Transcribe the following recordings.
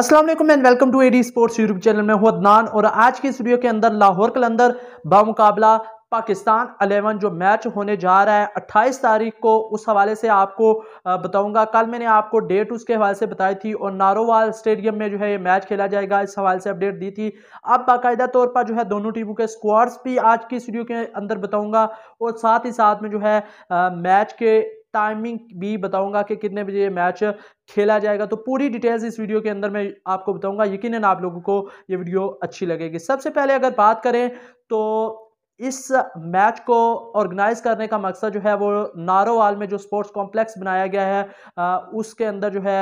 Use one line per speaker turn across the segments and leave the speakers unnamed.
Aslam and welcome to AD sports YouTube channel में हूँ अदनान और आज की इस वीडियो के अंदर लाहौर कलंदर बामुकाबला पाकिस्तान अलेवन जो मैच होने जा रहा है 28 तारीख को उस हवाले से आपको बताऊंगा कल मैंने आपको डेट उसके हवाले से बताई थी और नारोवाल स्टेडियम में जो है ये मैच खेला जाएगा इस हवाले से अपडेट दी थी अब बाकायदा तौर पर जो है दोनों टीमों के स्क्वाड्स भी आज की स्टूडियो के अंदर बताऊंगा और साथ ही साथ में जो है मैच के टाइमिंग भी बताऊंगा कि कितने बजे ये मैच खेला जाएगा तो पूरी डिटेल्स इस वीडियो के अंदर मैं आपको बताऊंगा यकीन आप लोगों को ये वीडियो अच्छी लगेगी सबसे पहले अगर बात करें तो इस मैच को ऑर्गेनाइज करने का मकसद जो है वो नारोवाल में जो स्पोर्ट्स कॉम्प्लेक्स बनाया गया है आ, उसके अंदर जो है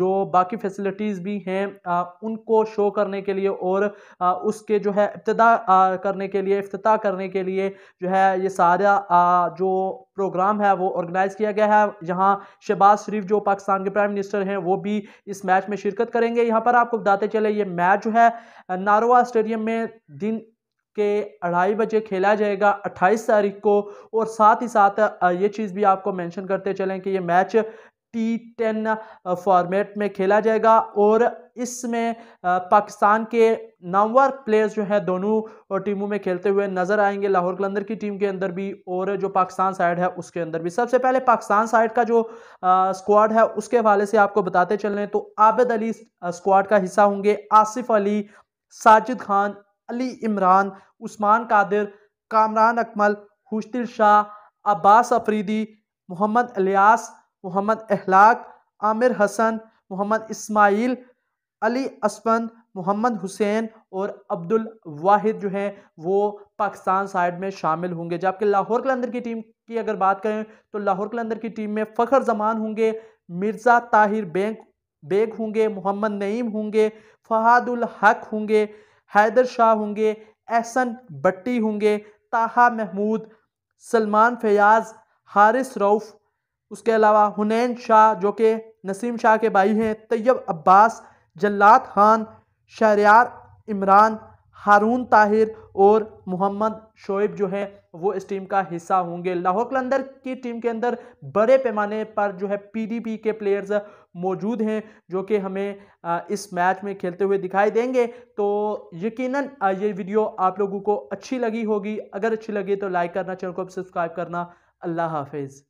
जो बाकी फैसिलिटीज़ भी हैं उनको शो करने के लिए और आ, उसके जो है इब्तदा करने के लिए अफ्ताह करने के लिए जो है ये सारा जो प्रोग्राम है वो ऑर्गेनाइज़ किया गया है यहाँ शहबाज शरीफ जो पाकिस्तान के प्राइम मिनिस्टर हैं वो भी इस मैच में शिरकत करेंगे यहाँ पर आपको बताते चले ये मैच जो है नारोवा स्टेडियम में दिन के अढ़ाई बजे खेला जाएगा 28 तारीख को और साथ ही साथ ये चीज़ भी आपको मेंशन करते चलें कि ये मैच टी टेन फॉर्मेट में खेला जाएगा और इसमें पाकिस्तान के नामवर प्लेयर्स जो हैं दोनों टीमों में खेलते हुए नजर आएंगे लाहौर कलंदर की टीम के अंदर भी और जो पाकिस्तान साइड है उसके अंदर भी सबसे पहले पाकिस्तान साइड का जो स्क्वाड है उसके हवाले से आपको बताते चल तो आबिद अली स्क्वाड का हिस्सा होंगे आसिफ अली साजिद खान अली इमरान उस्मान कादिर कामरान अकमल हुस्तिल शाह अब्बास अफरीदी मोहम्मद अलियास मोहम्मद अहलाक आमिर हसन मोहम्मद इस्माइल अली असमंद मोहम्मद हुसैन और अब्दुल वाहिद जो हैं वो पाकिस्तान साइड में शामिल होंगे जबकि लाहौर कलंदर की टीम की अगर बात करें तो लाहौर कलंदर की टीम में फ़खर जमान होंगे मिर्ज़ा ताहिर बेग बेग होंगे मोहम्मद नईम होंगे फ़हादुल हक होंगे हैदर शाह होंगे एहसन बट्टी होंगे ताहा महमूद सलमान फयाज हारिस रऊफ़ उसके अलावा हुनैन शाह जो कि नसीम शाह के भाई हैं तैयब अब्बास जल्लाद खान शहरियार इमरान हारून ताहिर और मोहम्मद शोएब जो है वो इस टीम का हिस्सा होंगे लाहौर कलंदर की टीम के अंदर बड़े पैमाने पर जो है पीडीपी के प्लेयर्स मौजूद हैं जो कि हमें इस मैच में खेलते हुए दिखाई देंगे तो यकीनन ये वीडियो आप लोगों को अच्छी लगी होगी अगर अच्छी लगी तो लाइक करना चैनल को सब्सक्राइब करना अल्लाह हाफिज़